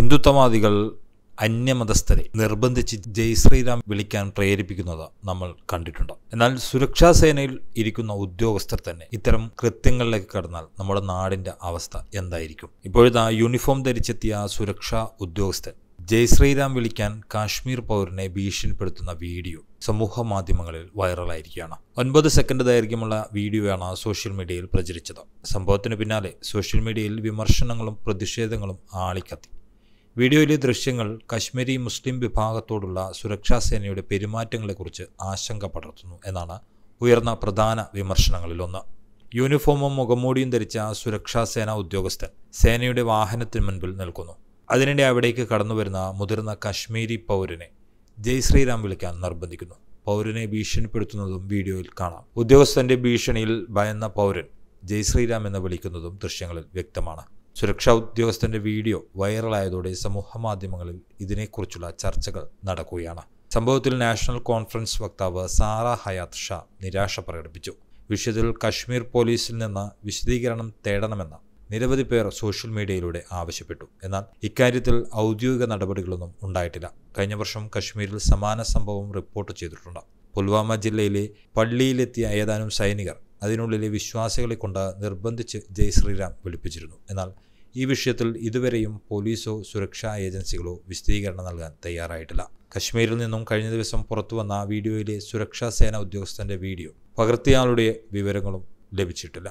ഹിന്ദുത്വവാദികൾ അന്യമതസ്ഥരെ നിർബന്ധിച്ച് ജയ് ശ്രീരാം വിളിക്കാൻ പ്രേരിപ്പിക്കുന്നത് നമ്മൾ കണ്ടിട്ടുണ്ട് എന്നാൽ സുരക്ഷാ സേനയിൽ ഇരിക്കുന്ന ഉദ്യോഗസ്ഥർ തന്നെ ഇത്തരം കൃത്യങ്ങളിലേക്ക് കടന്നാൽ നമ്മുടെ നാടിന്റെ അവസ്ഥ എന്തായിരിക്കും ഇപ്പോഴത്തെ യൂണിഫോം ധരിച്ചെത്തിയ സുരക്ഷാ ഉദ്യോഗസ്ഥൻ ജയ് ശ്രീരാം വിളിക്കാൻ കാശ്മീർ പൗരനെ ഭീഷണിപ്പെടുത്തുന്ന വീഡിയോ സമൂഹ മാധ്യമങ്ങളിൽ വൈറലായിരിക്കുകയാണ് ഒൻപത് സെക്കൻഡ് ദൈർഘ്യമുള്ള വീഡിയോയാണ് സോഷ്യൽ മീഡിയയിൽ പ്രചരിച്ചത് സംഭവത്തിന് പിന്നാലെ സോഷ്യൽ മീഡിയയിൽ വിമർശനങ്ങളും പ്രതിഷേധങ്ങളും ആളിക്കത്തി വീഡിയോയിലെ ദൃശ്യങ്ങൾ കശ്മീരി മുസ്ലിം വിഭാഗത്തോടുള്ള സുരക്ഷാ സേനയുടെ പെരുമാറ്റങ്ങളെക്കുറിച്ച് ആശങ്ക പടർത്തുന്നു എന്നാണ് ഉയർന്ന പ്രധാന വിമർശനങ്ങളിലൊന്ന് യൂണിഫോമും മുഖംമൂടിയും ധരിച്ച സുരക്ഷാ സേനാ ഉദ്യോഗസ്ഥൻ സേനയുടെ വാഹനത്തിന് മുൻപിൽ നിൽക്കുന്നു അതിനിടെ അവിടേക്ക് കടന്നുവരുന്ന മുതിർന്ന കശ്മീരി പൗരനെ ജയ് ശ്രീറാം വിളിക്കാൻ നിർബന്ധിക്കുന്നു പൗരനെ ഭീഷണിപ്പെടുത്തുന്നതും വീഡിയോയിൽ കാണാം ഉദ്യോഗസ്ഥന്റെ ഭീഷണിയിൽ ഭയന്ന പൗരൻ ജയ് ശ്രീറാം എന്ന് വിളിക്കുന്നതും ദൃശ്യങ്ങളിൽ വ്യക്തമാണ് സുരക്ഷാ ഉദ്യോഗസ്ഥന്റെ വീഡിയോ വൈറലായതോടെ സമൂഹമാധ്യമങ്ങളിൽ ഇതിനെക്കുറിച്ചുള്ള ചർച്ചകൾ നടക്കുകയാണ് സംഭവത്തിൽ നാഷണൽ കോൺഫറൻസ് വക്താവ് സാറ ഹയാത് ഷാ നിരാശ പ്രകടിപ്പിച്ചു വിഷയത്തിൽ കശ്മീർ പോലീസിൽ നിന്ന് വിശദീകരണം തേടണമെന്ന് നിരവധി പേർ സോഷ്യൽ മീഡിയയിലൂടെ ആവശ്യപ്പെട്ടു എന്നാൽ ഇക്കാര്യത്തിൽ ഔദ്യോഗിക നടപടികളൊന്നും ഉണ്ടായിട്ടില്ല കഴിഞ്ഞ വർഷം കശ്മീരിൽ സമാന സംഭവം റിപ്പോർട്ട് ചെയ്തിട്ടുണ്ട് പുൽവാമ ജില്ലയിലെ പള്ളിയിലെത്തിയ ഏതാനും സൈനികർ അതിനുള്ളിലെ വിശ്വാസികളെ കൊണ്ട് നിർബന്ധിച്ച് ജയ് ശ്രീറാം വിളിപ്പിച്ചിരുന്നു എന്നാൽ ഈ വിഷയത്തിൽ ഇതുവരെയും പോലീസോ സുരക്ഷാ ഏജൻസികളോ വിശദീകരണം നൽകാൻ തയ്യാറായിട്ടില്ല കശ്മീരിൽ നിന്നും കഴിഞ്ഞ ദിവസം പുറത്തു വന്ന വീഡിയോയിലെ സുരക്ഷാ സേന ഉദ്യോഗസ്ഥൻ്റെ വീഡിയോ പകർത്തിയാളുടെ വിവരങ്ങളും ലഭിച്ചിട്ടില്ല